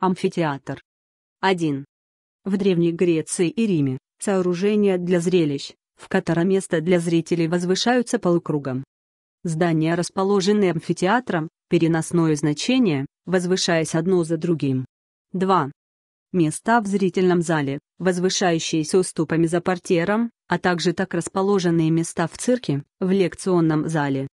Амфитеатр. 1. В Древней Греции и Риме – сооружение для зрелищ, в котором место для зрителей возвышаются полукругом. Здания, расположенные амфитеатром, переносное значение, возвышаясь одно за другим. 2. Места в зрительном зале, возвышающиеся уступами за портером, а также так расположенные места в цирке, в лекционном зале,